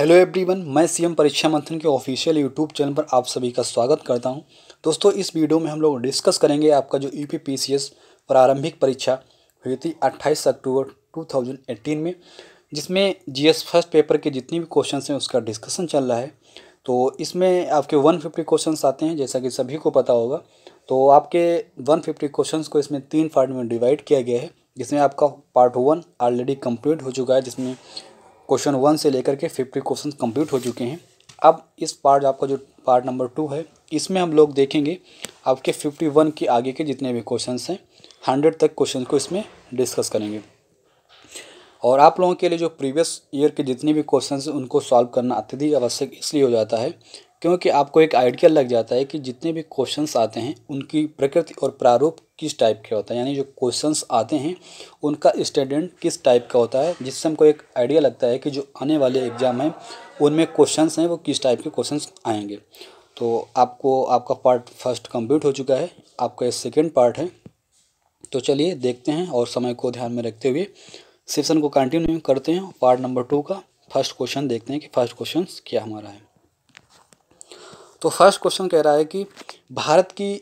hello everyone मैं CM परीक्षा मंथन के ऑफिशियल यूट्यूब चैनल पर आप सभी का स्वागत करता हूं दोस्तों इस वीडियो में हम लोग डिस्कस करेंगे आपका जो यू e पी प्रारंभिक परीक्षा हुई थी 28 अक्टूबर 2018 में जिसमें जीएस फर्स्ट पेपर के जितने भी क्वेश्चन हैं उसका डिस्कशन चल रहा है तो इसमें आपके वन फिफ्टी आते हैं जैसा कि सभी को पता होगा तो आपके वन फिफ्टी को इसमें तीन पार्ट में डिवाइड किया गया है जिसमें आपका पार्ट वन ऑलरेडी कंप्लीट हो चुका है जिसमें क्वेश्चन वन से लेकर के फिफ्टी क्वेश्चन कंप्लीट हो चुके हैं अब इस पार्ट आपका जो पार्ट नंबर टू है इसमें हम लोग देखेंगे आपके फिफ्टी वन के आगे के जितने भी क्वेश्चन हैं हंड्रेड तक क्वेश्चन को इसमें डिस्कस करेंगे और आप लोगों के लिए जो प्रीवियस ईयर के जितने भी क्वेश्चन हैं उनको सॉल्व करना अत्यधिक आवश्यक इसलिए हो जाता है क्योंकि आपको एक आइडिया लग जाता है कि जितने भी क्वेश्चन आते हैं उनकी प्रकृति और प्रारूप किस टाइप के होता है यानी जो क्वेश्चन आते हैं उनका स्टेडेंट किस टाइप का होता है जिससे हमको एक आइडिया लगता है कि जो आने वाले एग्ज़ाम हैं उनमें क्वेश्चन हैं वो किस टाइप के क्वेश्चन आएंगे तो आपको आपका पार्ट फर्स्ट कम्प्लीट हो चुका है आपका ये सेकेंड पार्ट है तो चलिए देखते हैं और समय को ध्यान में रखते हुए सेशन को कंटिन्यू करते हैं पार्ट नंबर टू का फर्स्ट क्वेश्चन देखते हैं कि फर्स्ट क्वेश्चन क्या हमारा है तो फर्स्ट क्वेश्चन कह रहा है कि भारत की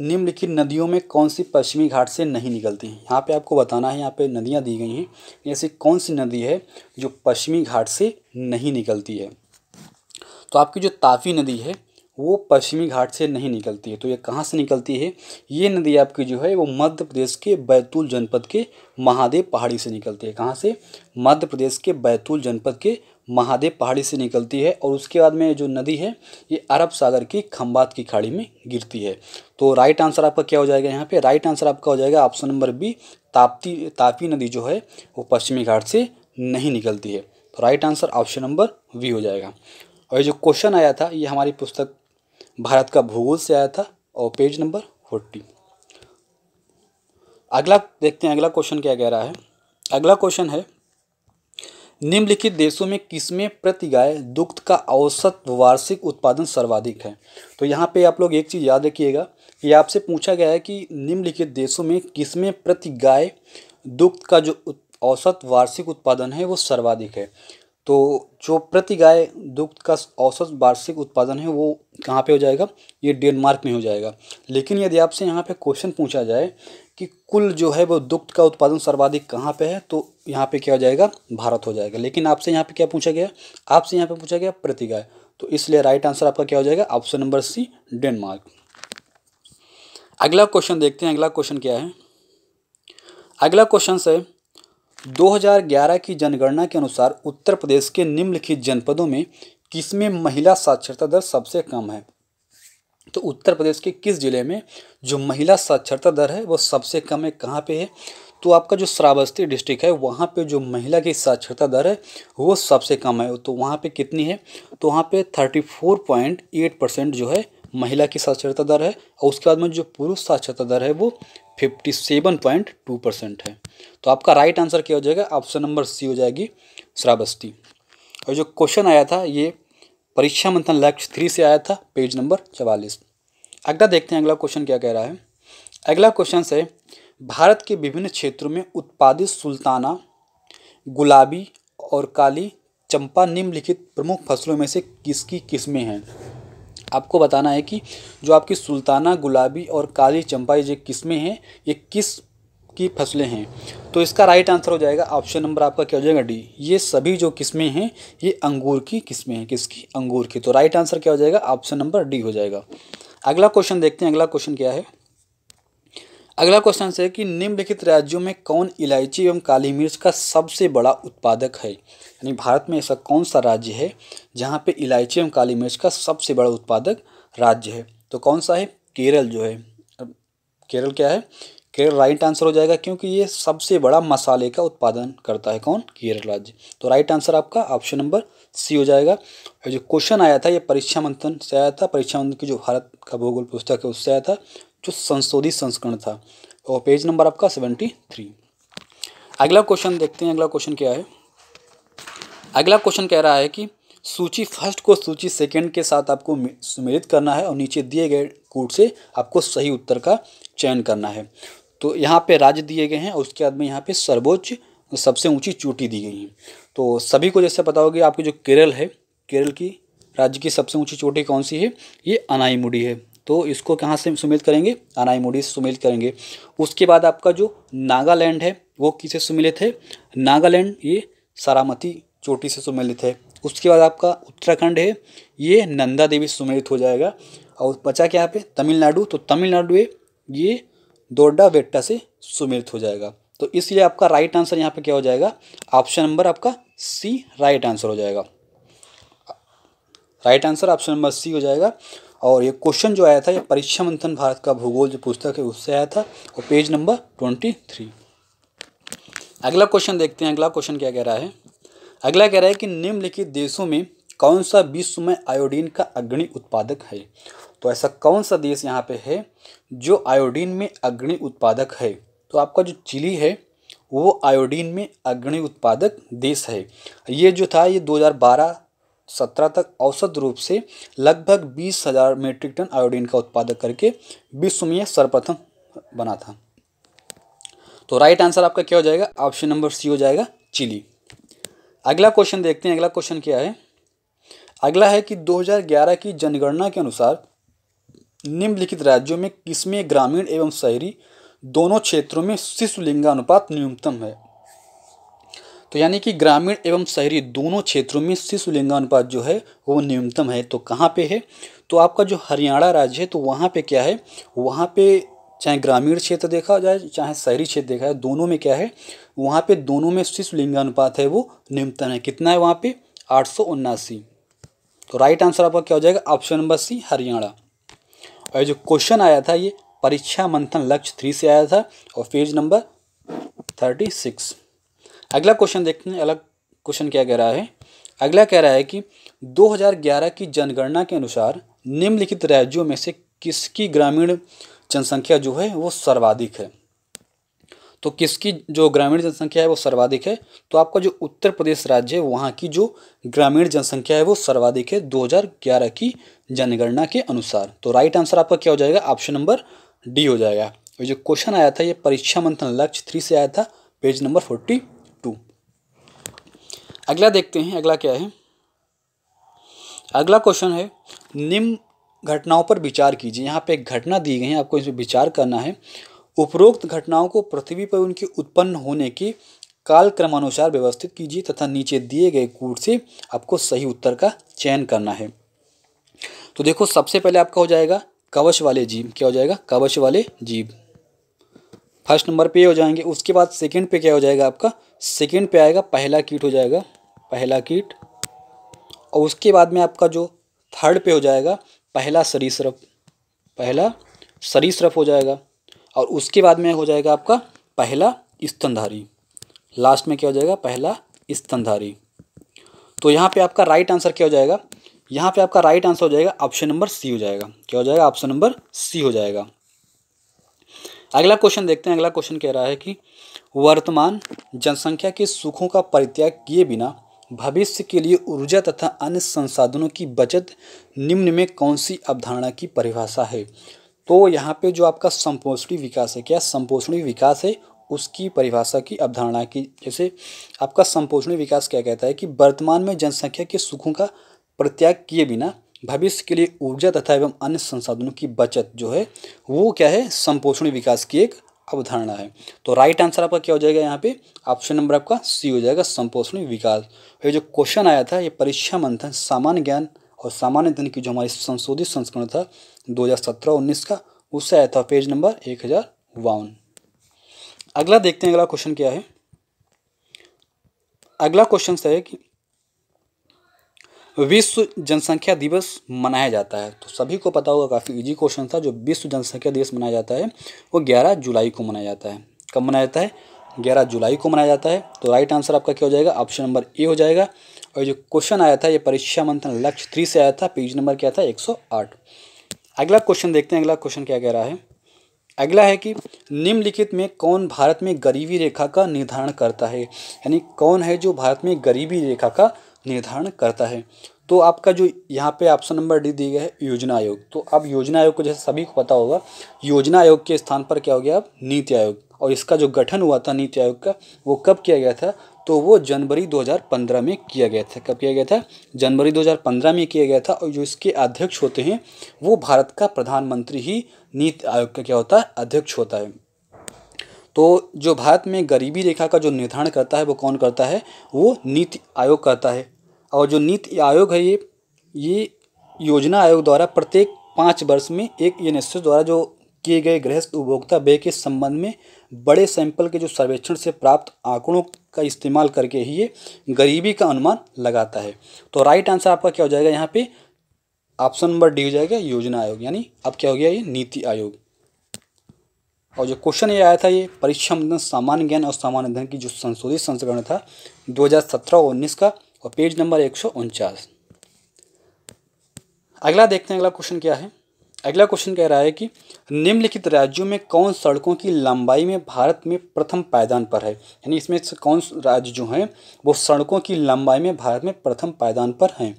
निम्नलिखित नदियों में कौन सी पश्चिमी घाट से नहीं निकलती हैं यहाँ पे आपको बताना है यहाँ पे नदियाँ दी गई हैं ऐसी कौन सी नदी है जो पश्चिमी घाट से नहीं निकलती है तो आपकी जो तापी नदी है वो पश्चिमी घाट से नहीं निकलती है तो ये कहाँ से निकलती है ये नदी आपकी जो है वो मध्य प्रदेश के बैतूल जनपद के महादेव पहाड़ी से निकलती है कहाँ से मध्य प्रदेश के बैतूल जनपद के महादेव पहाड़ी से निकलती है और उसके बाद में जो नदी है ये अरब सागर की खम्बात की खाड़ी में गिरती है तो राइट आंसर आपका क्या हो जाएगा यहाँ पे राइट आंसर आपका हो जाएगा option number B Tapti Tapi नदी जो है वो पश्चिमी घाट से नहीं निकलती है तो right answer option number B हो जाएगा और ये जो क्वेश्चन आया था ये हमारी पुस्तक भारत का भूगोल से आया था और पेज नंबर फोर्टी अगला देखते हैं अगला क्वेश्चन क्या कह रहा है अगला क्वेश्चन है निम्नलिखित देशों में किसमें प्रति गाय दुग्ध का औसत वार्षिक उत्पादन सर्वाधिक है तो यहाँ पे आप लोग एक चीज़ याद रखिएगा कि आपसे पूछा गया है कि निम्नलिखित देशों में किसमें प्रति गाय दुग्ध का जो औसत वार्षिक उत्पादन है वो सर्वाधिक है तो जो प्रति गाय दुग्ध का औसत वार्षिक उत्पादन है वो कहाँ पे हो जाएगा ये डेनमार्क में हो जाएगा लेकिन यदि आपसे यहाँ पे क्वेश्चन पूछा जाए कि कुल जो है वो दुग्ध का उत्पादन सर्वाधिक कहाँ पे है तो यहाँ पे क्या हो जाएगा भारत हो जाएगा लेकिन आपसे यहाँ पे क्या पूछा गया आपसे यहाँ पे पूछा गया प्रति गाय तो इसलिए राइट आंसर आपका क्या हो जाएगा ऑप्शन नंबर सी डेनमार्क अगला क्वेश्चन देखते हैं अगला क्वेश्चन क्या है अगला क्वेश्चन है दो की जनगणना के अनुसार उत्तर प्रदेश के निम्नलिखित जनपदों में किसमें महिला साक्षरता दर सबसे कम है तो उत्तर प्रदेश के किस ज़िले में जो महिला साक्षरता दर है वो सबसे कम है कहाँ पे है तो आपका जो श्रावस्ती डिस्ट्रिक्ट है वहाँ पे जो महिला की साक्षरता दर है वो सबसे कम है तो वहाँ पे कितनी है तो वहाँ पे thirty four point eight percent जो है महिला की साक्षरता दर है और उसके बाद में जो पुरुष साक्षरता दर है वो fifty seven point two percent है तो आपका राइट आंसर क्या हो जाएगा ऑप्शन नंबर सी हो जाएगी श्रावस्ती और जो क्वेश्चन आया था ये परीक्षा मंथन लक्ष्य थ्री से आया था पेज नंबर चवालीस अगला देखते हैं अगला क्वेश्चन क्या कह रहा है अगला क्वेश्चन से भारत के विभिन्न क्षेत्रों में उत्पादित सुल्ताना गुलाबी और काली चंपा निम्नलिखित प्रमुख फसलों में से किसकी किस्में हैं आपको बताना है कि जो आपकी सुल्ताना गुलाबी और काली चंपा ये किस्में हैं ये किस की फसलें हैं तो इसका राइट आंसर हो जाएगा ऑप्शन नंबर आपका क्या हो जाएगा डी ये सभी जो किस्में हैं ये अंगूर की किस्में हैं किसकी अंगूर की तो राइट आंसर क्या हो जाएगा ऑप्शन नंबर डी हो जाएगा अगला क्वेश्चन देखते हैं अगला क्वेश्चन क्या है अगला क्वेश्चन से है कि निम्नलिखित राज्यों में कौन इलायची एवं काली मिर्च का सबसे बड़ा उत्पादक है यानी भारत में ऐसा कौन सा राज्य है जहाँ पे इलायची एवं काली मिर्च का सबसे बड़ा उत्पादक राज्य है तो कौन सा है केरल जो है केरल क्या है केरल राइट आंसर हो जाएगा क्योंकि ये सबसे बड़ा मसाले का उत्पादन करता है कौन केरल राज्य तो राइट आंसर आपका ऑप्शन नंबर सी हो जाएगा और जो क्वेश्चन आया था ये परीक्षा मंथन से आया था परीक्षा मंथन की जो भारत का भूगोल पुस्तक है उससे आया था जो संशोधित संस्करण था और पेज नंबर आपका सेवेंटी थ्री अगला क्वेश्चन देखते हैं अगला क्वेश्चन क्या है अगला क्वेश्चन कह रहा है कि सूची फर्स्ट को सूची सेकेंड के साथ आपको सुमेलित करना है और नीचे दिए गए कोड से आपको सही उत्तर का चयन करना है तो यहाँ पे राज्य दिए गए हैं और उसके बाद में यहाँ पे सर्वोच्च सबसे ऊंची चोटी दी गई है तो सभी को जैसे पता होगी आपकी जो केरल है केरल की राज्य की सबसे ऊंची चोटी कौन सी है ये अनाईमुडी है तो इसको कहाँ से सुमेलित करेंगे अनाईमुडी से सुमेलित करेंगे उसके बाद आपका जो नागालैंड है वो किसे सुमेलित है नागालैंड ये सारामती चोटी से सुमेलित है उसके बाद आपका उत्तराखंड है ये नंदा देवी सुमेलित हो जाएगा और बचा क्या यहाँ पे तमिलनाडु तो तमिलनाडु है ये दोड्डा बेट्टा से सुमिलित हो जाएगा तो इसलिए आपका राइट आंसर यहाँ पे क्या हो जाएगा ऑप्शन नंबर आपका सी राइट आंसर हो जाएगा right answer option number C हो जाएगा और ये क्वेश्चन जो आया था ये परीक्षा मंथन भारत का भूगोल जो पुस्तक है उससे आया था और पेज नंबर ट्वेंटी थ्री अगला क्वेश्चन देखते हैं अगला क्वेश्चन क्या कह रहा है अगला कह रहा है कि निम्नलिखित देशों में कौन सा विश्व में आयोडीन का अग्रणी उत्पादक है तो ऐसा कौन सा देश यहाँ पे है जो आयोडीन में अग्नि उत्पादक है तो आपका जो चिली है वो आयोडीन में अग्नि उत्पादक देश है ये जो था ये 2012 सत्रह तक औसत रूप से लगभग बीस हज़ार मीट्रिक टन आयोडीन का उत्पादक करके विश्व में सर्वप्रथम बना था तो राइट आंसर आपका क्या हो जाएगा ऑप्शन नंबर सी हो जाएगा चिली अगला क्वेश्चन देखते हैं अगला क्वेश्चन क्या है अगला है कि 2011 की जनगणना के अनुसार निम्नलिखित राज्यों में किसमें ग्रामीण एवं शहरी दोनों क्षेत्रों में शिशु लिंगानुपात न्यूनतम है तो यानी कि ग्रामीण एवं शहरी दोनों क्षेत्रों में शिशु लिंगानुपात जो है वो न्यूनतम है तो कहाँ पे है तो आपका जो हरियाणा राज्य है तो वहाँ पे क्या है वहाँ पे चाहे ग्रामीण क्षेत्र देखा जाए चाहे शहरी क्षेत्र देखा जाए दोनों में क्या है वहाँ पे दोनों में शिशु लिंगानुपात है वो न्यूनतम है कितना है वहाँ पे आठ तो राइट आंसर आपका क्या हो जाएगा ऑप्शन नंबर सी हरियाणा और जो क्वेश्चन आया था ये परीक्षा मंथन लक्ष्य थ्री से आया था और पेज नंबर थर्टी सिक्स अगला क्वेश्चन देखते हैं अलग क्वेश्चन क्या कह रहा है अगला कह रहा है कि 2011 की जनगणना के अनुसार निम्नलिखित राज्यों में से किसकी ग्रामीण जनसंख्या जो है वो सर्वाधिक है तो किसकी जो ग्रामीण जनसंख्या है वो सर्वाधिक है तो आपका जो उत्तर प्रदेश राज्य है वहाँ की जो ग्रामीण जनसंख्या है वो सर्वाधिक है 2011 की जनगणना के अनुसार तो राइट आंसर आपका क्या हो जाएगा ऑप्शन नंबर डी हो जाएगा ये जो क्वेश्चन आया था ये परीक्षा मंथन लक्ष्य थ्री से आया था पेज नंबर फोर्टी टू अगला देखते हैं अगला क्या है अगला क्वेश्चन है निम्न घटनाओं पर विचार कीजिए यहाँ पे एक घटना दी गई है आपको इस पर विचार करना है उपरोक्त घटनाओं को पृथ्वी पर उनके उत्पन्न होने के काल क्रमानुसार व्यवस्थित कीजिए तथा नीचे दिए गए कूट से आपको सही उत्तर का चयन करना है तो देखो सबसे पहले आपका हो जाएगा कवच वाले जीव क्या हो जाएगा कवच वाले जीव फर्स्ट नंबर पे हो जाएंगे उसके बाद सेकंड पे क्या हो जाएगा आपका सेकंड पे आएगा पहला कीट हो जाएगा पहला कीट और उसके बाद में आपका जो थर्ड पे हो जाएगा पहला सरीसृप पहला सरीसृप हो जाएगा और उसके बाद में हो जाएगा आपका पहला स्तनधारी लास्ट में क्या हो जाएगा पहला स्तनधारी तो यहाँ पे आपका राइट आंसर क्या हो जाएगा यहाँ पे आपका राइट आंसर हो जाएगा ऑप्शन नंबर सी हो जाएगा क्या हो जाएगा ऑप्शन नंबर सी हो जाएगा अगला क्वेश्चन देखते हैं अगला क्वेश्चन कह रहा है कि वर्तमान जनसंख्या के सुखों का परित्याग किए बिना भविष्य के लिए ऊर्जा तथा अन्य संसाधनों की बचत निम्न में कौन सी अवधारणा की परिभाषा है तो यहाँ पे जो आपका संपोषणी विकास है क्या संपोषणी विकास है उसकी परिभाषा की अवधारणा की जैसे आपका संपोषणी विकास क्या कहता है कि वर्तमान में जनसंख्या के सुखों का प्रत्याग किए बिना भविष्य के लिए ऊर्जा तथा एवं अन्य संसाधनों की बचत जो है वो क्या है संपोषणी विकास की एक अवधारणा है तो राइट आंसर आपका क्या हो जाएगा यहाँ पे ऑप्शन नंबर आपका सी हो जाएगा संपोषणी विकास ये जो क्वेश्चन आया था ये परीक्षा मंथन सामान्य ज्ञान और सामान्य धन की जो हमारी संशोधित संस्करण था दो हजार सत्रह उन्नीस का उससे आया था पेज नंबर एक हज़ार बावन अगला देखते हैं अगला क्वेश्चन क्या है अगला क्वेश्चन है कि विश्व जनसंख्या दिवस मनाया जाता है तो सभी को पता होगा काफ़ी इजी क्वेश्चन था जो विश्व जनसंख्या दिवस मनाया जाता है वो ग्यारह जुलाई को मनाया जाता है कब मनाया जाता है ग्यारह जुलाई को मनाया जाता है तो राइट आंसर आपका क्या हो जाएगा ऑप्शन नंबर ए हो जाएगा और जो क्वेश्चन आया था ये परीक्षा मंथन लक्ष्य थ्री से आया था पेज नंबर क्या था एक सौ आठ अगला क्वेश्चन देखते हैं अगला क्वेश्चन क्या कह रहा है अगला है कि निम्नलिखित में कौन भारत में गरीबी रेखा का निर्धारण करता है यानी कौन है जो भारत में गरीबी रेखा का निर्धारण करता है तो आपका जो यहाँ पे ऑप्शन नंबर डी दिया गया है योजना आयोग तो अब योजना आयोग को जैसे सभी को पता होगा योजना आयोग के स्थान पर क्या हो गया अब नीति आयोग और इसका जो गठन हुआ था नीति आयोग का वो कब किया गया था तो वो जनवरी 2015 में किया गया था कब किया गया था जनवरी 2015 में किया गया था और जो इसके अध्यक्ष होते हैं वो भारत का प्रधानमंत्री ही नीति आयोग का क्या होता है अध्यक्ष होता है तो जो भारत में गरीबी रेखा का जो निर्धारण करता है वो कौन करता है वो नीति आयोग करता है और जो नीति आयोग है ये ये योजना आयोग द्वारा प्रत्येक पाँच वर्ष में एक एन द्वारा जो किए गए गृहस्थ उपभोक्ता व्यय के संबंध में बड़े सैंपल के जो सर्वेक्षण से प्राप्त आंकड़ों का इस्तेमाल करके ही ये गरीबी का अनुमान लगाता है तो राइट आंसर आपका क्या हो जाएगा यहाँ पे ऑप्शन नंबर डी हो जाएगा योजना आयोग यानी अब क्या हो गया ये नीति आयोग और जो क्वेश्चन ये आया था ये परीक्षा मंथन सामान्य ज्ञान और सामान्य धन की जो संशोधित संस्करण था दो और उन्नीस का और पेज नंबर एक अगला देखते हैं अगला क्वेश्चन क्या है अगला क्वेश्चन कह रहा है कि निम्नलिखित राज्यों में कौन सड़कों की लंबाई में भारत में प्रथम पायदान पर है यानी इसमें कौन राज्य जो हैं वो सड़कों की लंबाई में भारत में प्रथम पायदान पर हैं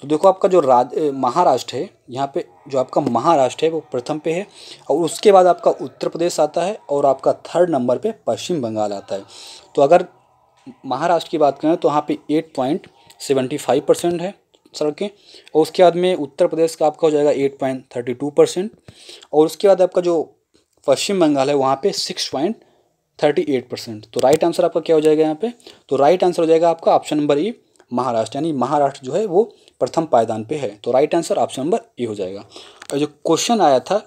तो देखो आपका जो राज महाराष्ट्र है यहाँ पे जो आपका महाराष्ट्र है वो प्रथम पे है और उसके बाद आपका उत्तर प्रदेश आता है और आपका थर्ड नंबर पर पश्चिम बंगाल आता है तो अगर महाराष्ट्र की बात करें तो यहाँ पर eight point seventy five percent है सड़कें और उसके बाद में उत्तर प्रदेश का आपका हो जाएगा eight point thirty two percent और उसके बाद आपका जो पश्चिम बंगाल है वहाँ पे six point thirty eight percent तो राइट आंसर आपका क्या हो जाएगा यहाँ पे तो राइट आंसर हो जाएगा आपका ऑप्शन नंबर ई महाराष्ट्र यानी महाराष्ट्र जो है वो प्रथम पायदान पर है तो right answer option number A हो जाएगा और जो क्वेश्चन आया था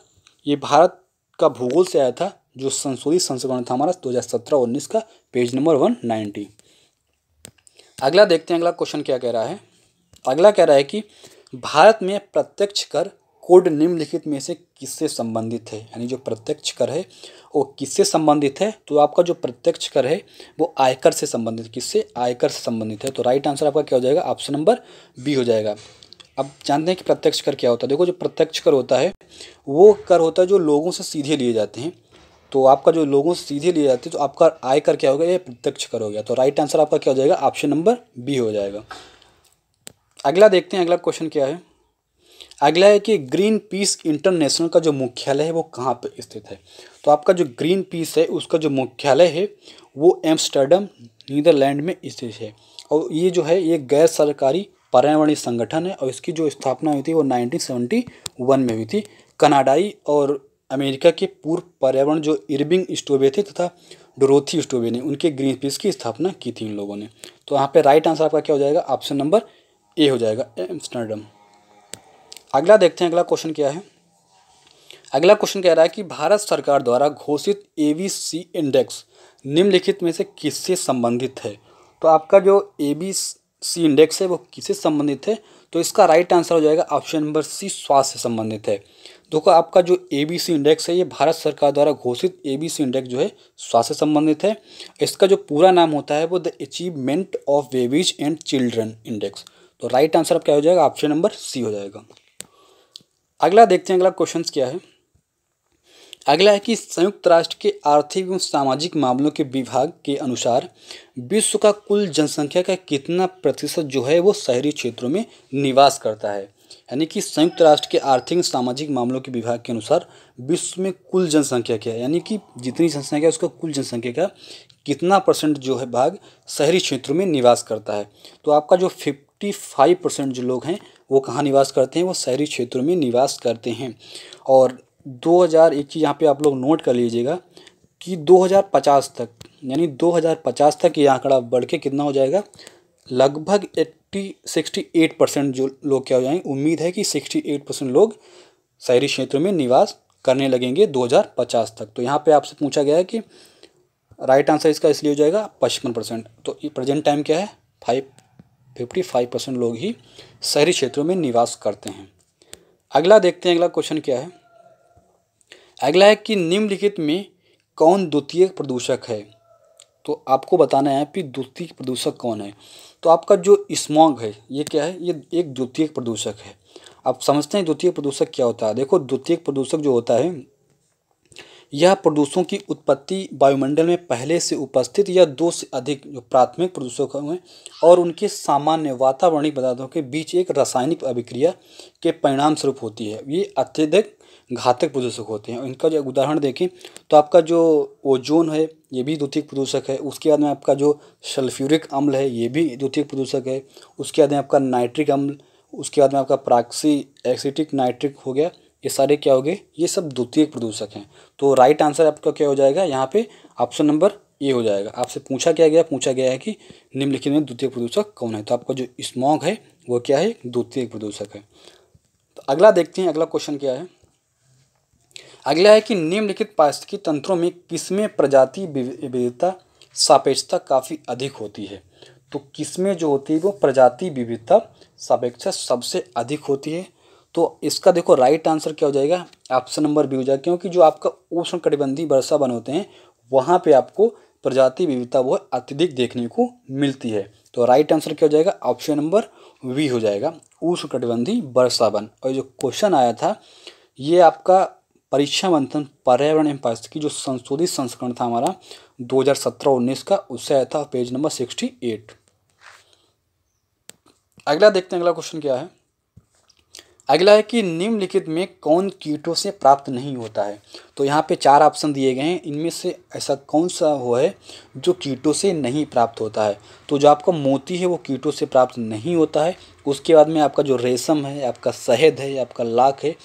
ये भारत का भूगोल से आया था जो संशोधित संस्करण था हमारा दो हज़ार सत्रह उन्नीस का पेज नंबर वन अगला देखते हैं अगला क्वेश्चन क्या कह रहा है अगला कह रहा है कि भारत में प्रत्यक्ष कर कोड निम्नलिखित में से किससे संबंधित है यानी जो प्रत्यक्ष कर है वो किससे संबंधित है तो आपका जो प्रत्यक्ष कर है वो आयकर से संबंधित किससे आयकर से संबंधित है तो राइट आंसर आपका क्या हो जाएगा ऑप्शन नंबर बी हो जाएगा अब जानते हैं कि प्रत्यक्ष कर क्या होता है देखो जो प्रत्यक्ष कर होता है वो कर होता है जो लोगों से सीधे लिए जाते हैं तो आपका जो लोगों से सीधे लिए जाते हैं तो आपका आयकर क्या होगा ये प्रत्यक्ष कर हो गया तो राइट आंसर आपका क्या हो जाएगा ऑप्शन नंबर बी हो जाएगा अगला देखते हैं अगला क्वेश्चन क्या है अगला है कि ग्रीन पीस इंटरनेशनल का जो मुख्यालय है वो कहाँ पर स्थित है तो आपका जो ग्रीन पीस है उसका जो मुख्यालय है वो एम्स्टर्डम नीदरलैंड में स्थित है और ये जो है ये गैर सरकारी पर्यावरणीय संगठन है और इसकी जो स्थापना हुई थी वो 1971 में हुई थी कनाडाई और अमेरिका के पूर्व पर्यावरण जो इरविंग स्टोबे थे तथा डोरोथी स्टोबे ने उनके ग्रीन पीस की स्थापना की थी इन लोगों ने तो यहाँ पे राइट आंसर आपका क्या हो जाएगा ऑप्शन नंबर ए हो जाएगा एम्स्टर्डम अगला देखते हैं अगला क्वेश्चन क्या है अगला क्वेश्चन कह रहा है कि भारत सरकार द्वारा घोषित ए बी सी इंडेक्स निम्नलिखित में से किससे संबंधित है तो आपका जो ए बी सी इंडेक्स है वो किससे संबंधित है तो इसका राइट आंसर हो जाएगा ऑप्शन नंबर सी स्वास्थ्य से संबंधित है देखो आपका जो ए बी सी इंडेक्स है ये भारत सरकार द्वारा घोषित ए बी सी इंडेक्स जो है स्वास्थ्य से संबंधित है इसका जो पूरा नाम होता है वो the achievement of babies and children index तो राइट आंसर अब क्या हो जाएगा ऑप्शन नंबर सी हो जाएगा अगला देखते हैं अगला क्वेश्चन क्या है अगला है कि संयुक्त राष्ट्र के आर्थिक एवं सामाजिक मामलों के विभाग के अनुसार विश्व का कुल जनसंख्या का कितना प्रतिशत जो है वो शहरी क्षेत्रों में निवास करता है यानी कि संयुक्त राष्ट्र के आर्थिक सामाजिक मामलों के विभाग के अनुसार विश्व में कुल जनसंख्या क्या है यानी कि जितनी जनसंख्या है उसका कुल जनसंख्या का कितना परसेंट जो है भाग शहरी क्षेत्रों में निवास करता है तो आपका जो फिफ फिफ्टी फाइव परसेंट जो लोग हैं वो कहाँ निवास करते हैं वो शहरी क्षेत्रों में निवास करते हैं और दो हज़ार एक चीज़ यहाँ पर आप लोग नोट कर लीजिएगा कि 2050 तक यानी 2050 तक ये आंकड़ा बढ़ के कितना हो जाएगा लगभग 80 68 परसेंट जो लोग क्या हो जाएंगे उम्मीद है कि 68 परसेंट लोग शहरी क्षेत्रों में निवास करने लगेंगे 2050 तक तो यहाँ पे आपसे पूछा गया है कि राइट आंसर इसका इसलिए हो जाएगा पचपन परसेंट तो प्रेजेंट टाइम क्या है फाइव फिफ्टी फाइव परसेंट लोग ही शहरी क्षेत्रों में निवास करते हैं अगला देखते हैं अगला क्वेश्चन क्या है अगला है कि निम्नलिखित में कौन द्वितीय प्रदूषक है तो आपको बताना है कि द्वितीय प्रदूषक कौन है तो आपका जो स्मॉग है ये क्या है ये एक द्वितीय प्रदूषक है आप समझते हैं द्वितीय प्रदूषक क्या होता है देखो द्वितीय प्रदूषक जो होता है यह प्रदूषों की उत्पत्ति वायुमंडल में पहले से उपस्थित या दो से अधिक जो प्राथमिक प्रदूषक हैं और उनके सामान्य वातावरणिक पदार्थों के बीच एक रासायनिक अभिक्रिया के परिणाम स्वरूप होती है ये अत्यधिक घातक प्रदूषक होते हैं इनका जो उदाहरण देखें तो आपका जो ओजोन है ये भी द्वितीय प्रदूषक है उसके बाद में आपका जो सल्फ्यूरिक अम्ल है ये भी द्वितीय प्रदूषक है उसके बाद में आपका नाइट्रिक अम्ल उसके बाद में आपका प्राक्सी एक्सिटिक नाइट्रिक हो गया ये सारे क्या हो गए ये सब द्वितीय प्रदूषक हैं तो राइट आंसर आपका क्या हो जाएगा यहाँ पे ऑप्शन नंबर ए हो जाएगा आपसे पूछा क्या गया पूछा गया है कि निम्नलिखित में द्वितीय प्रदूषक कौन है तो आपका जो स्मॉग है वो क्या है द्वितीय प्रदूषक है तो अगला देखते हैं अगला क्वेश्चन क्या है अगला है कि निम्नलिखित पारिस्थिकी तंत्रों में किसमें प्रजाति विविधता सापेक्षता काफ़ी अधिक होती है तो किसमें जो होती है वो प्रजाति विविधता सापेक्षता सबसे अधिक होती है तो इसका देखो राइट आंसर क्या हो जाएगा ऑप्शन नंबर बी हो जाएगा क्योंकि जो आपका उष्ण कटिबंधी वर्षा बन होते हैं वहाँ पे आपको प्रजाति विविधता वो अत्यधिक देखने को मिलती है तो राइट आंसर क्या हो जाएगा ऑप्शन नंबर वी हो जाएगा उष्ण कटिबंधी वर्षा बन और जो क्वेश्चन आया था ये आपका परीक्षा मंथन पर्यावरण एवं पारिस्थितिकी की जो संशोधित संस्करण था हमारा 2017-19 का उससे आया था पेज नंबर 68 अगला देखते हैं अगला क्वेश्चन क्या है अगला है कि निम्नलिखित में कौन कीटों से प्राप्त नहीं होता है तो यहाँ पे चार ऑप्शन दिए गए हैं इनमें से ऐसा कौन सा वो है जो कीटों से नहीं प्राप्त होता है तो जो आपका मोती है वो कीटों से प्राप्त नहीं होता है उसके बाद में आपका जो रेशम है आपका शहद है आपका लाख है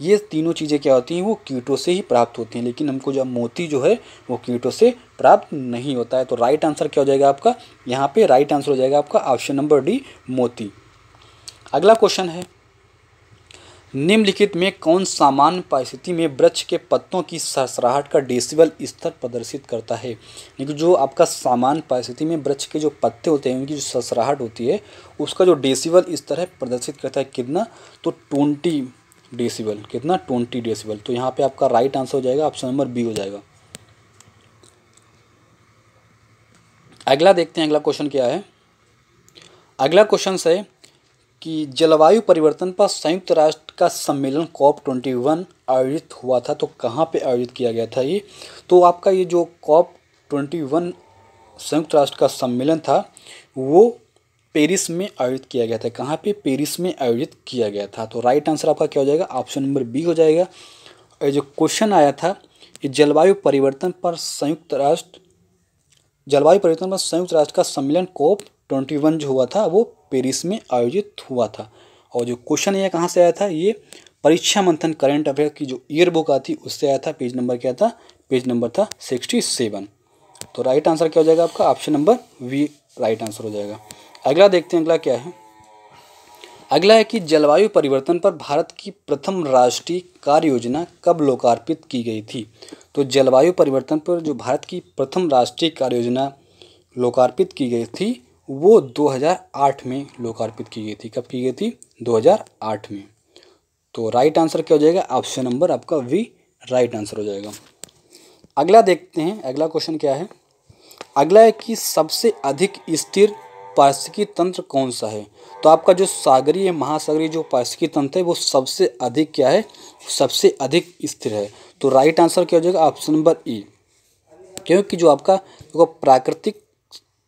ये तीनों चीज़ें क्या होती हैं वो कीटों से ही प्राप्त होती हैं लेकिन हमको जो मोती जो है वो कीटों से प्राप्त नहीं होता है तो राइट आंसर क्या हो जाएगा आपका यहाँ पर राइट आंसर हो जाएगा आपका ऑप्शन नंबर डी मोती अगला क्वेश्चन है निम्नलिखित में कौन सामान्य परिस्थिति में वृक्ष के पत्तों की सरसराहट का डेसिबल स्तर प्रदर्शित करता है लेकिन जो आपका सामान्य परिस्थिति में वृक्ष के जो पत्ते होते हैं उनकी जो सरसराहट होती है उसका जो डेसिबल स्तर है प्रदर्शित करता है कितना तो ट्वेंटी डेसिबल कितना ट्वेंटी डेसिबल तो यहाँ पे आपका राइट आंसर हो जाएगा ऑप्शन नंबर बी हो जाएगा अगला देखते हैं अगला क्वेश्चन क्या है अगला क्वेश्चन है कि जलवायु परिवर्तन पर संयुक्त राष्ट्र का सम्मेलन कॉप ट्वेंटी वन आयोजित हुआ था तो कहाँ पे आयोजित किया गया था ये तो आपका ये जो कॉप ट्वेंटी वन संयुक्त राष्ट्र का सम्मेलन था वो पेरिस में आयोजित किया गया था कहाँ पे पेरिस में आयोजित किया गया था तो राइट आंसर आपका क्या हो जाएगा ऑप्शन नंबर बी हो जाएगा और जो क्वेश्चन आया था ये जलवायु परिवर्तन पर संयुक्त राष्ट्र जलवायु परिवर्तन पर संयुक्त राष्ट्र का सम्मेलन कॉप ट्वेंटी वन जो हुआ था वो पेरिस में आयोजित हुआ था और जो क्वेश्चन यह कहाँ से आया था ये परीक्षा मंथन करेंट अफेयर की जो ईयर बुक आती उससे आया था पेज नंबर क्या था पेज नंबर था सिक्सटी सेवन तो राइट आंसर क्या हो जाएगा आपका option number B right answer हो जाएगा अगला देखते हैं अगला क्या है अगला है कि जलवायु परिवर्तन पर भारत की प्रथम राष्ट्रीय कार्य योजना कब लोकार्पित की गई थी तो जलवायु परिवर्तन पर जो भारत की प्रथम राष्ट्रीय कार्य योजना लोकार्पित की गई थी वो 2008 में लोकार्पित की गई थी कब की गई थी 2008 में तो राइट आंसर क्या हो जाएगा ऑप्शन नंबर आपका वी राइट आंसर हो जाएगा अगला देखते हैं अगला क्वेश्चन क्या है अगला है कि सबसे अधिक स्थिर पार्शिकी तंत्र कौन सा है तो आपका जो सागरीय महासागरीय जो पार्शिकी तंत्र है वो सबसे अधिक क्या है सबसे अधिक स्थिर है तो राइट आंसर क्या हो जाएगा ऑप्शन नंबर ई क्योंकि जो आपका देखो प्राकृतिक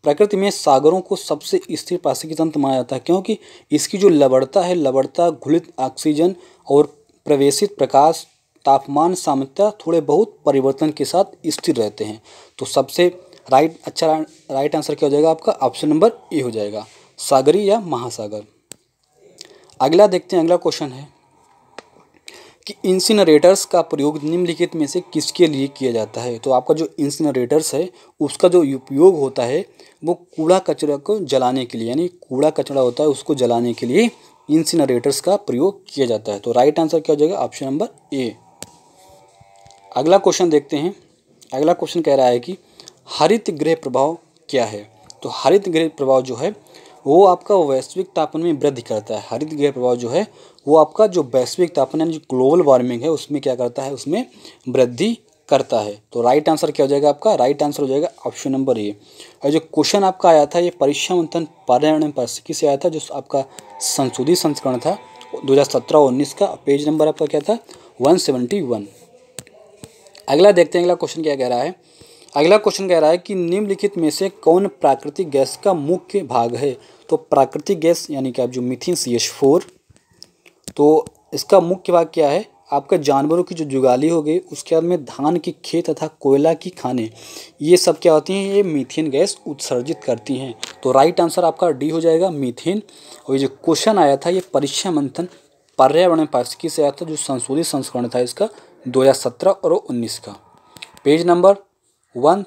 प्रकृति में सागरों को सबसे स्थिर पासिकी तंत्र माना जाता है क्योंकि इसकी जो लवड़ता है लवड़ता घुलित ऑक्सीजन और प्रवेशित प्रकाश तापमान साम्यता थोड़े बहुत परिवर्तन के साथ स्थिर रहते हैं तो सबसे राइट अच्छा राइट आंसर क्या हो जाएगा आपका ऑप्शन नंबर ए हो जाएगा सागरी या महासागर अगला देखते हैं अगला क्वेश्चन है कि इंसिनरेटर्स का प्रयोग निम्नलिखित में से किसके लिए किया जाता है तो आपका जो इंसिनरेटर्स है उसका जो उपयोग होता है वो कूड़ा कचरा को जलाने के लिए यानी कूड़ा कचरा होता है उसको जलाने के लिए इंसिनरेटर्स का प्रयोग किया जाता है तो राइट आंसर क्या हो जाएगा ऑप्शन नंबर ए अगला क्वेश्चन देखते हैं अगला क्वेश्चन कह रहा है कि हरित गृह प्रभाव क्या है तो हरित गृह प्रभाव जो है वो आपका वैश्विक तापमान में वृद्धि करता है हरित गृह प्रभाव जो है वो आपका जो वैश्विक तापमान जो ग्लोबल वार्मिंग है उसमें क्या करता है उसमें वृद्धि करता है तो राइट आंसर क्या हो जाएगा आपका राइट आंसर हो जाएगा ऑप्शन नंबर ए और जो क्वेश्चन आपका आया था ये परीक्षा मंथन पर्यावरण परिस्थिति से आया था जो आपका संशोधित संस्करण था 2017-19 का पेज नंबर आपका क्या था 171 अगला देखते हैं अगला क्वेश्चन क्या कह रहा है अगला क्वेश्चन कह रहा है कि निम्नलिखित में से कौन प्राकृतिक गैस का मुख्य भाग है तो प्राकृतिक गैस यानी कि आप जो मिथिन सी एच फोर तो इसका मुख्य भाग क्या है आपका जानवरों की जो जुगाली हो गई उसके बाद में धान की खेत तथा कोयला की खाने ये सब क्या होती हैं ये मीथेन गैस उत्सर्जित करती हैं तो राइट आंसर आपका डी हो जाएगा मीथेन और ये जो क्वेश्चन आया था ये परीक्षा मंथन पर्यावरण पाठ्यकी से आया था जो संशोधित संस्करण था इसका 2017 और 19 का पेज नंबर वन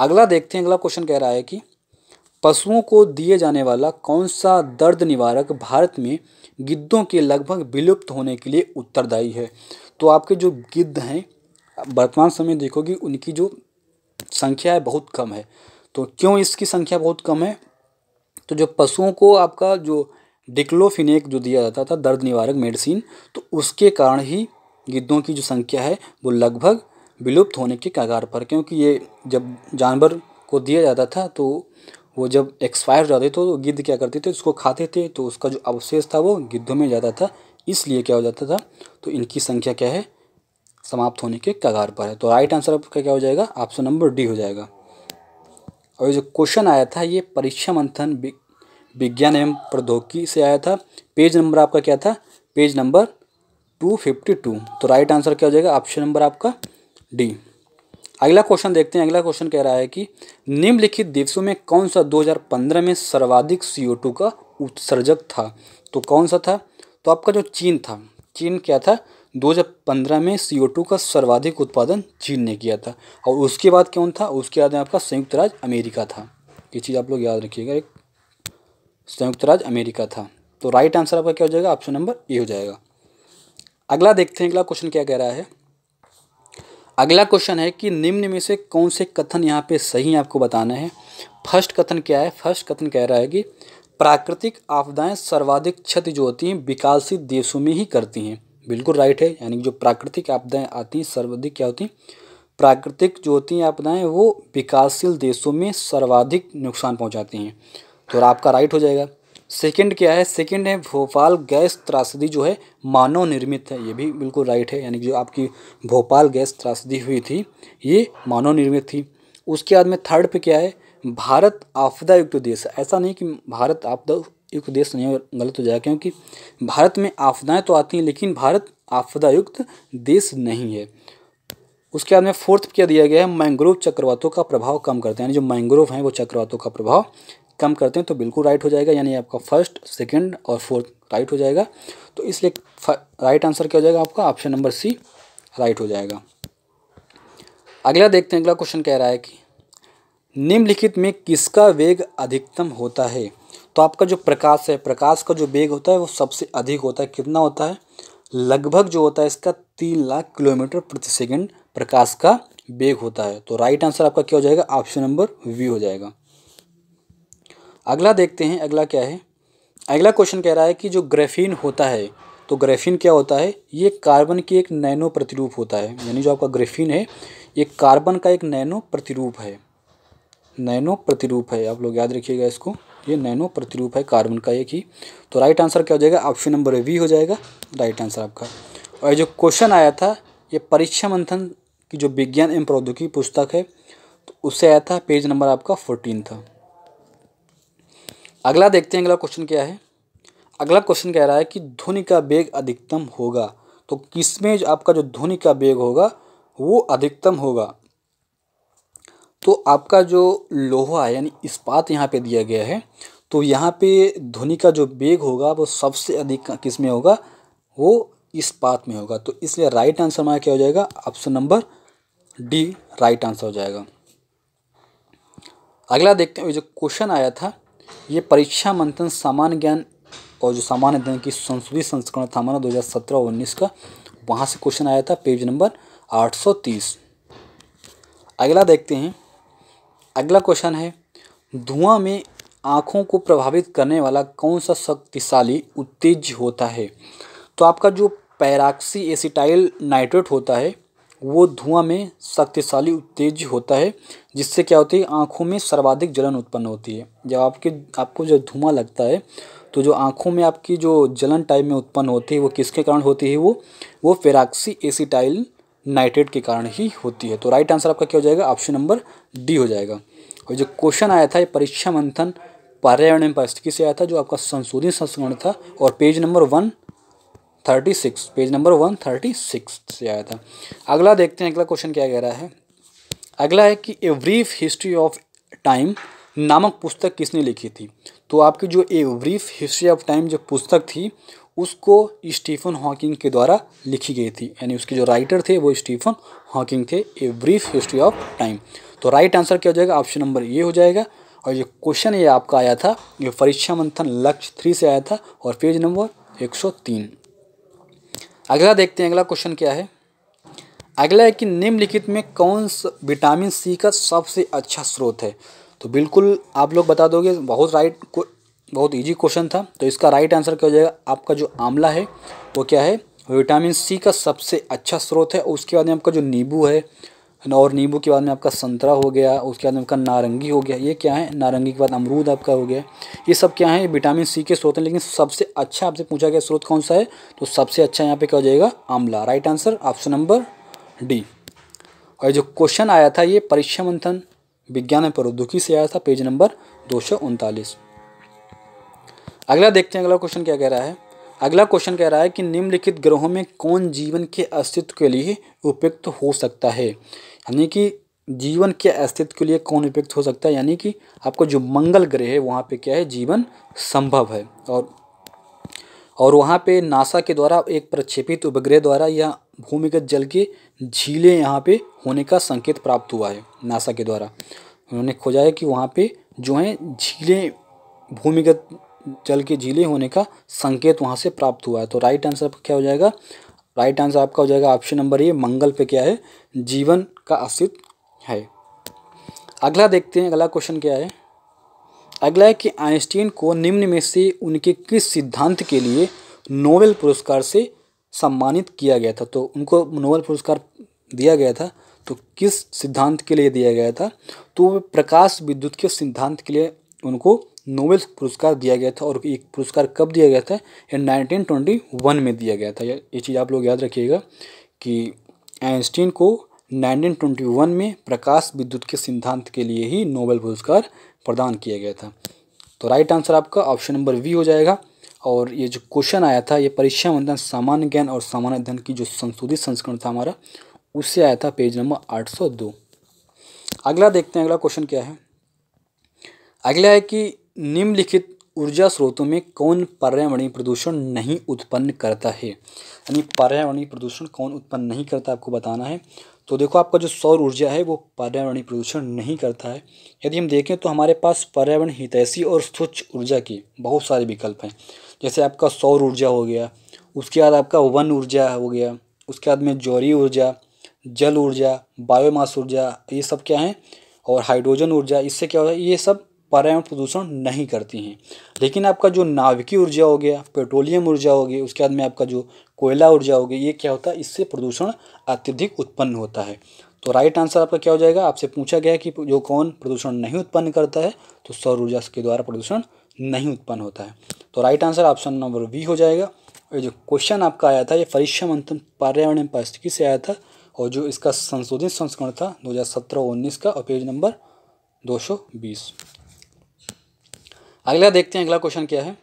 अगला देखते हैं अगला क्वेश्चन कह रहा है कि पशुओं को दिए जाने वाला कौन सा दर्द निवारक भारत में गिद्धों के लगभग विलुप्त होने के लिए उत्तरदायी है तो आपके जो गिद्ध हैं वर्तमान समय देखोगे उनकी जो संख्या है बहुत कम है तो क्यों इसकी संख्या बहुत कम है तो जो पशुओं को आपका जो डिक्लोफिनेक जो दिया जाता था दर्द निवारक मेडिसिन तो उसके कारण ही गिद्धों की जो संख्या है वो लगभग विलुप्त होने के कगार पर क्योंकि ये जब जानवर को दिया जाता था तो वो जब एक्सपायर हो जाते तो गिद्ध क्या करते थे उसको खाते थे तो उसका जो अवशेष था वो गिद्धों में जाता था इसलिए क्या हो जाता था तो इनकी संख्या क्या है समाप्त होने के कगार पर है तो राइट आंसर आपका क्या हो जाएगा ऑप्शन नंबर डी हो जाएगा और ये जो क्वेश्चन आया था ये परीक्षा मंथन विज्ञान एवं प्रौद्योगिकी से आया था पेज नंबर आपका क्या था page number two fifty two तो राइट आंसर क्या हो जाएगा ऑप्शन नंबर आपका डी अगला क्वेश्चन देखते हैं अगला क्वेश्चन कह रहा है कि निम्नलिखित देशों में कौन सा 2015 में सर्वाधिक सी का उत्सर्जक था तो कौन सा था तो आपका जो चीन था चीन क्या था 2015 में सी का सर्वाधिक उत्पादन चीन ने किया था और उसके बाद कौन था उसके बाद आपका संयुक्त राज्य अमेरिका था ये चीज़ आप लोग याद रखिएगा एक संयुक्त राज्य अमेरिका था तो राइट आंसर आपका क्या हो जाएगा ऑप्शन नंबर ए हो जाएगा अगला देखते हैं अगला क्वेश्चन क्या कह रहा है अगला क्वेश्चन है कि निम्न में से कौन से कथन यहाँ पे सही आपको बताना है फर्स्ट कथन क्या है फर्स्ट कथन कह रहा है कि प्राकृतिक आपदाएं सर्वाधिक क्षति जो होती हैं विकासशील देशों में ही करती हैं बिल्कुल राइट है यानी जो प्राकृतिक आपदाएं आती हैं सर्वाधिक क्या होती हैं प्राकृतिक जो होती हैं आपदाएँ वो विकासशील देशों में सर्वाधिक नुकसान पहुँचाती हैं तो आपका राइट हो जाएगा सेकंड क्या है सेकंड है भोपाल गैस त्रासदी जो है मानव निर्मित है ये भी बिल्कुल राइट है यानी जो आपकी भोपाल गैस त्रासदी हुई थी ये मानव निर्मित थी उसके बाद में थर्ड पे क्या है भारत आपदा युक्त देश ऐसा नहीं कि भारत आपदा युक्त देश नहीं गलत हो जाएगा क्योंकि भारत में आपदाएँ तो आती हैं लेकिन भारत आपदा युक्त देश नहीं है उसके बाद में फोर्थ क्या दिया गया है मैंग्रोव चक्रवातों का प्रभाव कम करते हैं यानी जो मैंग्रोव हैं वो चक्रवातों का प्रभाव कम करते हैं तो बिल्कुल राइट हो जाएगा यानी आपका फर्स्ट सेकंड और फोर्थ राइट हो जाएगा तो इसलिए राइट आंसर क्या हो जाएगा आपका ऑप्शन नंबर सी राइट हो जाएगा अगला देखते हैं अगला क्वेश्चन कह रहा है कि निम्नलिखित में किसका वेग अधिकतम होता है तो आपका जो प्रकाश है प्रकाश का जो वेग होता है वो सबसे अधिक होता है कितना होता है लगभग जो होता है इसका तीन लाख किलोमीटर प्रति सेकंड प्रकाश का वेग होता है तो राइट आंसर आपका क्या हो जाएगा ऑप्शन नंबर वी हो जाएगा अगला देखते हैं अगला क्या है अगला क्वेश्चन कह रहा है कि जो ग्रेफीन होता है तो ग्रेफीन क्या होता है ये कार्बन की एक नैनो प्रतिरूप होता है यानी जो आपका ग्रेफीन है ये कार्बन का एक नैनो प्रतिरूप है नैनो प्रतिरूप है आप लोग याद रखिएगा इसको ये नैनो प्रतिरूप है कार्बन का एक ही तो राइट आंसर क्या हो जाएगा ऑप्शन नंबर वी हो जाएगा राइट आंसर आपका और जो क्वेश्चन आया था ये परीक्षा मंथन की जो विज्ञान एवं प्रौद्योगिकी पुस्तक है तो उससे आया था पेज नंबर आपका फोर्टीन था अगला देखते हैं अगला क्वेश्चन क्या है अगला क्वेश्चन कह रहा है कि ध्वनि का वेग अधिकतम होगा तो किसमें जो आपका जो ध्वनि का वेग होगा वो अधिकतम होगा तो आपका जो लोहा है यानी इस्पात यहाँ पे दिया गया है तो यहाँ पे ध्वनि का जो वेग होगा वो सबसे अधिक किस में होगा वो इस्पात में होगा तो इसलिए राइट आंसर हमारा क्या हो जाएगा option number D right answer हो जाएगा अगला देखते हैं जो क्वेश्चन आया था ये परीक्षा मंथन सामान्य ज्ञान और जो सामान्य ज्ञान की संसदीय संस्करण था हमारा दो हज़ार सत्रह उन्नीस का वहाँ से क्वेश्चन आया था पेज नंबर आठ सौ तीस अगला देखते हैं अगला क्वेश्चन है धुआं में आँखों को प्रभावित करने वाला कौन सा शक्तिशाली उत्तेज होता है तो आपका जो पैराक्सी एसिटाइल नाइट्रेट होता है वो धुआं में शक्तिशाली उत्तेज होता है जिससे क्या होती है आँखों में सर्वाधिक जलन उत्पन्न होती है जब आपके आपको जब धुआं लगता है तो जो आँखों में आपकी जो जलन टाइप में उत्पन्न होती है वो किसके कारण होती है वो वो फेराक्सी एसीटाइल नाइट्रेट के कारण ही होती है तो राइट आंसर आपका क्या हो जाएगा ऑप्शन नंबर डी हो जाएगा और जो क्वेश्चन आया था ये परीक्षा मंथन पर्यावरण एवं से आया था जो आपका संशोधित संस्करण था और page number one thirty six page number one thirty six से आया था अगला देखते हैं अगला क्वेश्चन क्या कह रहा है अगला है कि a brief history of time नामक पुस्तक किसने लिखी थी तो आपकी जो a brief history of time जो पुस्तक थी उसको स्टीफन हॉकिंग के द्वारा लिखी गई थी यानी उसके जो राइटर थे वो स्टीफन हॉकिंग थे a brief history of time तो राइट आंसर क्या हो जाएगा ऑप्शन नंबर ये हो जाएगा और ये क्वेश्चन ये आपका आया था ये परीक्षा मंथन लक्ष्य थ्री से आया था और पेज नंबर एक अगला देखते हैं अगला क्वेश्चन क्या है अगला है कि निम्नलिखित में कौन सा विटामिन सी का सबसे अच्छा स्रोत है तो बिल्कुल आप लोग बता दोगे बहुत राइट बहुत इजी क्वेश्चन था तो इसका राइट आंसर क्या हो जाएगा आपका जो आंवला है वो क्या है विटामिन सी का सबसे अच्छा स्रोत है उसके बाद में आपका जो नींबू है और नींबू के बाद में आपका संतरा हो गया उसके बाद में आपका नारंगी हो गया ये क्या है नारंगी के बाद अमरूद आपका हो गया ये सब क्या है विटामिन सी के स्रोत हैं लेकिन सबसे अच्छा आपसे पूछा गया स्रोत कौन सा है तो सबसे अच्छा यहाँ पे क्या हो जाएगा आंवला right answer option number D और जो क्वेश्चन आया था ये परीक्षा मंथन विज्ञान एवं प्रौद्योगिकी से आया था पेज नंबर दो अगला देखते हैं अगला क्वेश्चन क्या कह रहा है अगला क्वेश्चन कह रहा है कि निम्नलिखित ग्रहों में कौन जीवन के अस्तित्व के लिए उपयुक्त हो सकता है यानी कि जीवन के अस्तित्व के लिए कौन उपयुक्त हो सकता है यानी कि आपको जो मंगल ग्रह है वहाँ पे क्या है जीवन संभव है और और वहाँ पे नासा के द्वारा एक प्रक्षेपित उपग्रह द्वारा या भूमिगत जल के झीलें यहाँ पे होने का संकेत प्राप्त हुआ है नासा के द्वारा उन्होंने खोजा है कि वहाँ पे जो है झीलें भूमिगत जल के झीलें होने का संकेत वहाँ से प्राप्त हुआ है तो राइट आंसर क्या हो जाएगा राइट आंसर आपका हो जाएगा ऑप्शन नंबर ये मंगल पे क्या है जीवन का अस्तित्व है अगला देखते हैं अगला क्वेश्चन क्या है अगला है कि आइंस्टीन को निम्न में से उनके किस सिद्धांत के लिए नोबेल पुरस्कार से सम्मानित किया गया था तो उनको नोबल पुरस्कार दिया गया था तो किस सिद्धांत के लिए दिया गया था तो प्रकाश विद्युत के सिद्धांत के लिए उनको नोबेल पुरस्कार दिया गया था और ये पुरस्कार कब दिया गया था ये 1921 में दिया गया था ये चीज़ आप लोग याद रखिएगा कि आइंस्टीन को 1921 में प्रकाश विद्युत के सिद्धांत के लिए ही नोबेल पुरस्कार प्रदान किया गया था तो राइट आंसर आपका ऑप्शन नंबर वी हो जाएगा और ये जो क्वेश्चन आया था ये परीक्षा मंथन सामान्य ज्ञान और सामान्य अध्ययन की जो संशोधित संस्करण था हमारा उससे आया था पेज नंबर आठ अगला देखते हैं अगला क्वेश्चन क्या है अगला है कि निम्नलिखित ऊर्जा स्रोतों में कौन पर्यावरणीय प्रदूषण नहीं उत्पन्न करता है यानी पर्यावरणीय प्रदूषण कौन उत्पन्न नहीं करता आपको बताना है तो देखो आपका जो सौर ऊर्जा है वो पर्यावरणीय प्रदूषण नहीं करता है यदि हम देखें तो हमारे पास पर्यावरण हितैषी और स्वच्छ ऊर्जा के बहुत सारे विकल्प हैं जैसे आपका सौर ऊर्जा हो गया उसके बाद आपका वन ऊर्जा हो गया उसके बाद में जौरी ऊर्जा जल ऊर्जा बायोमास ऊर्जा ये सब क्या हैं और हाइड्रोजन ऊर्जा इससे क्या होता है ये सब पर्यावरण प्रदूषण नहीं करती हैं लेकिन आपका जो नाभिकीय ऊर्जा हो गया पेट्रोलियम ऊर्जा हो गई उसके बाद में आपका जो कोयला ऊर्जा हो गई ये क्या होता है इससे प्रदूषण अत्यधिक उत्पन्न होता है तो राइट आंसर आपका क्या हो जाएगा आपसे पूछा गया कि जो कौन प्रदूषण नहीं उत्पन्न करता है तो सौर ऊर्जा के द्वारा प्रदूषण नहीं उत्पन्न होता है तो right answer option number B हो जाएगा और जो क्वेश्चन आपका आया था ये परीक्षा मंथन पर्यावरण परिस्थिति से आया था और जो इसका संशोधित संस्करण था सत्रह उन्नीस का और पेज नंबर बीस अगला देखते हैं अगला क्वेश्चन क्या है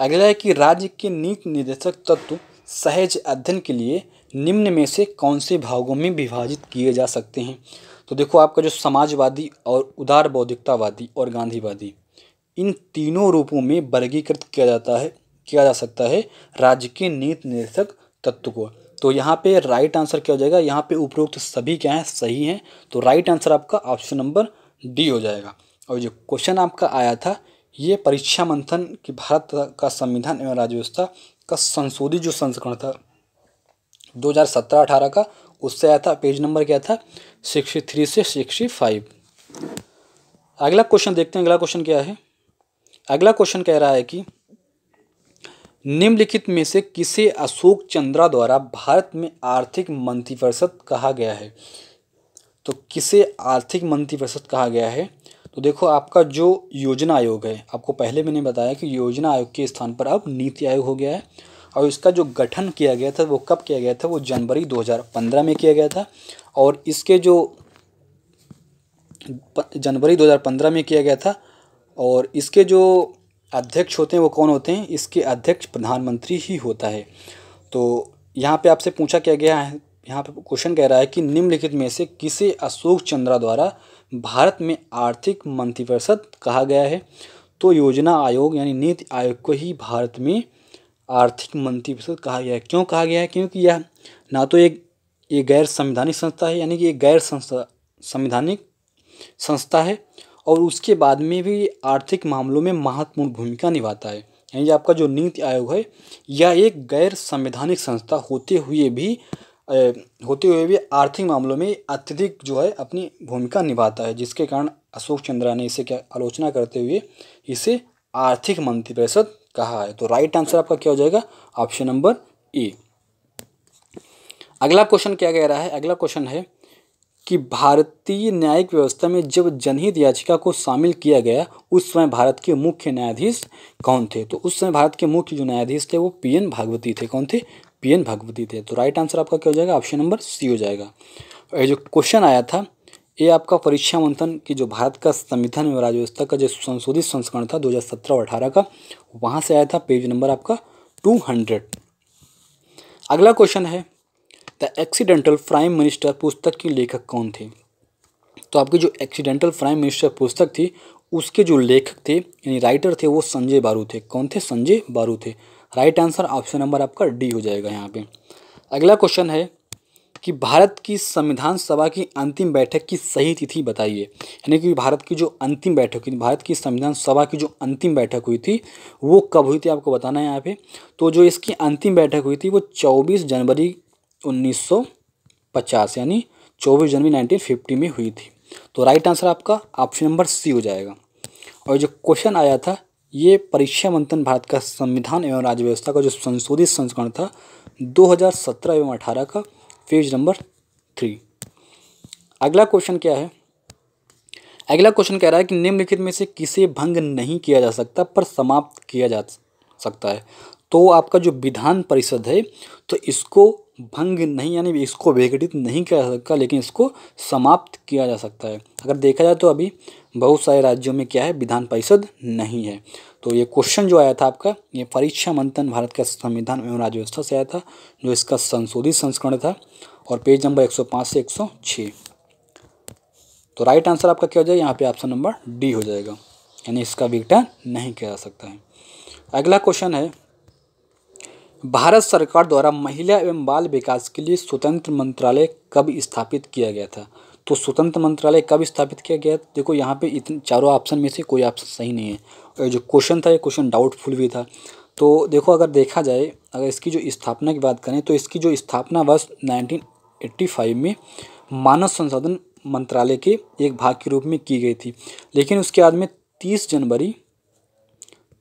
अगला है कि राज्य के नीति निर्देशक तत्व सहज अध्ययन के लिए निम्न में से कौन से भागों में विभाजित किए जा सकते हैं तो देखो आपका जो समाजवादी और उदार बौद्धिकतावादी और गांधीवादी इन तीनों रूपों में वर्गीकृत किया जाता है किया जा सकता है राज्य के नीत निर्देशक तत्व को तो यहाँ पे राइट आंसर क्या हो जाएगा यहाँ पे उपरोक्त सभी क्या हैं सही हैं तो राइट आंसर आपका ऑप्शन नंबर डी हो जाएगा और जो क्वेश्चन आपका आया था ये परीक्षा मंथन कि भारत का संविधान एवं राज्य व्यवस्था का संशोधित जो संस्करण था 2017-18 का उससे आया था पेज नंबर क्या था सिक्सटी थ्री से सिक्सटी फाइव अगला क्वेश्चन देखते हैं अगला क्वेश्चन क्या है अगला क्वेश्चन कह रहा है कि निम्नलिखित में से किसे अशोक चंद्रा द्वारा भारत में आर्थिक मंत्रिपरिषद कहा गया है तो किसे आर्थिक मंत्रिपरिषद कहा गया है तो देखो आपका जो योजना आयोग है आपको पहले मैंने बताया कि योजना आयोग के स्थान पर अब नीति आयोग हो गया है और इसका जो गठन किया गया था वो कब किया गया था वो जनवरी 2015 में किया गया था और इसके जो जनवरी 2015 में किया गया था और इसके जो अध्यक्ष होते हैं वो कौन होते हैं इसके अध्यक्ष प्रधानमंत्री ही होता है तो यहाँ पे आपसे पूछा क्या गया है यहाँ पे क्वेश्चन कह रहा है कि निम्नलिखित में से किसे अशोक चंद्रा द्वारा भारत में आर्थिक मंत्रिपरिषद कहा गया है तो योजना आयोग यानी नीति आयोग को ही भारत में आर्थिक मंत्रिपरिषद कहा गया है क्यों कहा गया है क्योंकि यह ना तो एक ये गैर संवैधानिक संस्था है यानी कि एक गैर संस्था संवैधानिक संस्था है और उसके बाद में भी आर्थिक मामलों में महत्वपूर्ण भूमिका निभाता है यानी आपका जो नीति आयोग है यह एक गैर संवैधानिक संस्था होते हुए भी ए, होते हुए भी आर्थिक मामलों में अत्यधिक जो है अपनी भूमिका निभाता है जिसके कारण अशोक चंद्रा ने इसे क्या आलोचना करते हुए इसे आर्थिक मंत्रिपरिषद कहा है तो राइट आंसर आपका क्या हो जाएगा ऑप्शन नंबर ए अगला क्वेश्चन क्या कह रहा है अगला क्वेश्चन है कि भारतीय न्यायिक व्यवस्था में जब जनहित याचिका को शामिल किया गया उस समय भारत के मुख्य न्यायाधीश कौन थे तो उस समय भारत के मुख्य जो न्यायाधीश थे वो पी एन भागवती थे कौन थे पी एन भागवती थे तो राइट आंसर आपका क्या हो जाएगा ऑप्शन नंबर सी हो जाएगा ये जो क्वेश्चन आया था ये आपका परीक्षा मंथन की जो भारत का संविधान एवं राजव्यवस्था का जो संशोधित संस्करण था दो और का वहाँ से आया था पेज नंबर आपका टू अगला क्वेश्चन है द एक्सीडेंटल प्राइम मिनिस्टर पुस्तक के लेखक कौन थे तो आपकी जो एक्सीडेंटल प्राइम मिनिस्टर पुस्तक थी उसके जो लेखक थे यानी राइटर थे वो संजय बारू थे कौन थे संजय बारू थे राइट आंसर ऑप्शन नंबर आपका डी हो जाएगा यहाँ पे अगला क्वेश्चन है कि भारत की संविधान सभा की अंतिम बैठक की सही तिथि बताइए यानी कि भारत की जो अंतिम बैठक हुई भारत की संविधान सभा की जो अंतिम बैठक हुई थी वो कब हुई थी आपको बताना है यहाँ पे तो जो इसकी अंतिम बैठक हुई थी वो 24 जनवरी 1950 यानी 24 जनवरी 1950 में हुई थी तो राइट आंसर आपका ऑप्शन नंबर सी हो जाएगा और जो क्वेश्चन आया था ये परीक्षा मंथन भारत का संविधान एवं राज्य व्यवस्था का जो संशोधित संस्करण था 2017 एवं 18 का पेज नंबर थ्री अगला क्वेश्चन क्या है अगला क्वेश्चन कह रहा है कि निम्नलिखित में से किसे भंग नहीं किया जा सकता पर समाप्त किया जा सकता है तो आपका जो विधान परिषद है तो इसको भंग नहीं यानी इसको विघटित नहीं किया जा सकता लेकिन इसको समाप्त किया जा सकता है अगर देखा जाए तो अभी बहुत सारे राज्यों में क्या है विधान परिषद नहीं है तो ये क्वेश्चन जो आया था आपका ये परीक्षा मंथन भारत का संविधान एवं राज्य व्यवस्था से आया था जो इसका संशोधित संस्करण था और पेज नंबर एक से एक तो राइट आंसर आपका क्या हो जाएगा यहाँ पे ऑप्शन नंबर डी हो जाएगा यानी इसका विघटन नहीं किया जा सकता है अगला क्वेश्चन है भारत सरकार द्वारा महिला एवं बाल विकास के लिए स्वतंत्र मंत्रालय कब स्थापित किया गया था तो स्वतंत्र मंत्रालय कब स्थापित किया गया देखो यहाँ पे इतने चारों ऑप्शन में से कोई ऑप्शन सही नहीं है और जो क्वेश्चन था ये क्वेश्चन डाउटफुल भी था तो देखो अगर देखा जाए अगर इसकी जो स्थापना की बात करें तो इसकी जो स्थापना वर्ष नाइनटीन में मानव संसाधन मंत्रालय के एक भाग के रूप में की गई थी लेकिन उसके बाद में तीस जनवरी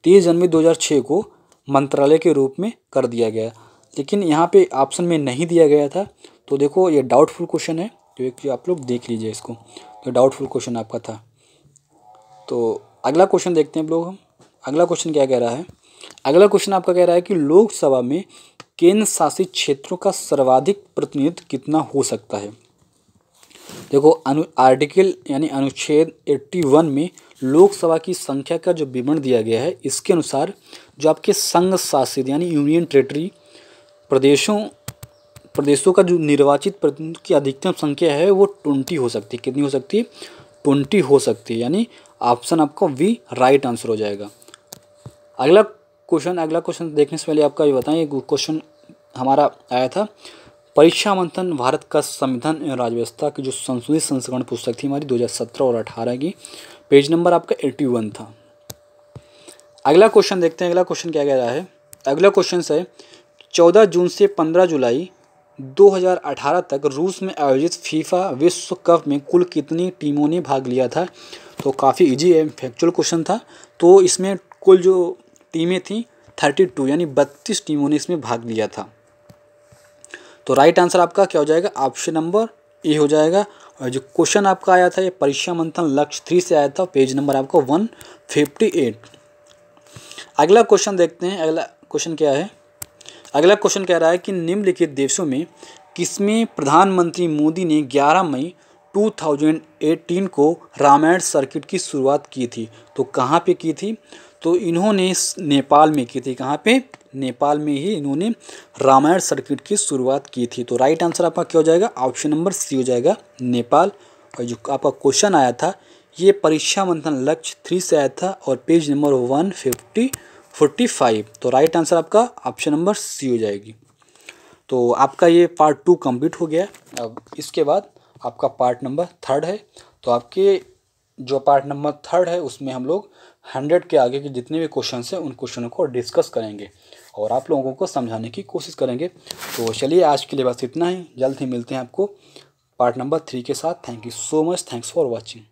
तीस जनवरी दो को मंत्रालय के रूप में कर दिया गया लेकिन यहाँ पे ऑप्शन में नहीं दिया गया था तो देखो ये डाउटफुल क्वेश्चन है जो तो एक आप लोग देख लीजिए इसको तो डाउटफुल क्वेश्चन आपका था तो अगला क्वेश्चन देखते हैं हम लोग हम अगला क्वेश्चन क्या कह रहा है अगला क्वेश्चन आपका कह रहा है कि लोकसभा में केंद्र शासित क्षेत्रों का सर्वाधिक प्रतिनिधित्व कितना हो सकता है देखो अनु आर्टिकल यानी अनुच्छेद 81 में लोकसभा की संख्या का जो विवरण दिया गया है इसके अनुसार जो आपके संघ शासित यानी यूनियन टेरेटरी प्रदेशों प्रदेशों का जो निर्वाचित प्रतिनिधि की अधिकतम संख्या है वो ट्वेंटी हो सकती है कितनी हो सकती है ट्वेंटी हो सकती है यानी ऑप्शन आपका वी राइट आंसर हो जाएगा अगला क्वेश्चन अगला क्वेश्चन देखने से पहले आपका ये बताएं ये क्वेश्चन हमारा आया था परीक्षा मंथन भारत का संविधान एवं राजव्यवस्था की जो संशोधित संस्करण पुस्तक थी हमारी 2017 और 18 की पेज नंबर आपका 81 था अगला क्वेश्चन देखते हैं अगला क्वेश्चन क्या कह रहा है अगला क्वेश्चन है चौदह जून से पंद्रह जुलाई 2018 तक रूस में आयोजित फीफा विश्व कप में कुल कितनी टीमों ने भाग लिया था तो काफ़ी इजी है फैक्चुअल क्वेश्चन था तो इसमें कुल जो टीमें थी थर्टी टू यानी बत्तीस टीमों ने इसमें भाग लिया था तो राइट आंसर आपका क्या हो जाएगा ऑप्शन नंबर ए हो जाएगा और जो क्वेश्चन आपका आया था ये परीक्षा मंथन लक्ष्य थ्री से आया था पेज नंबर आपका वन फिफ्टी एट अगला क्वेश्चन देखते हैं अगला क्वेश्चन क्या है अगला क्वेश्चन कह रहा है कि निम्नलिखित देशों में किसमें प्रधानमंत्री मोदी ने 11 मई 2018 को रामायण सर्किट की शुरुआत की थी तो कहाँ पे की थी तो इन्होंने नेपाल में की थी कहाँ पे नेपाल में ही इन्होंने रामायण सर्किट की शुरुआत की थी तो राइट आंसर आपका क्या हो जाएगा ऑप्शन नंबर सी हो जाएगा नेपाल और जो आपका क्वेश्चन आया था ये परीक्षा मंथन लक्ष्य थ्री से आया था और page number one fifty forty five तो राइट आंसर आपका ऑप्शन नंबर सी हो जाएगी तो आपका ये पार्ट टू कंप्लीट हो गया अब इसके बाद आपका पार्ट नंबर थर्ड है तो आपके जो पार्ट नंबर थर्ड है उसमें हम लोग हंड्रेड के आगे के जितने भी क्वेश्चन हैं उन क्वेश्चनों को डिस्कस करेंगे और आप लोगों को समझाने की कोशिश करेंगे तो चलिए आज के लिए बस इतना ही जल्द ही मिलते हैं आपको पार्ट नंबर थ्री के साथ thank you so much thanks for watching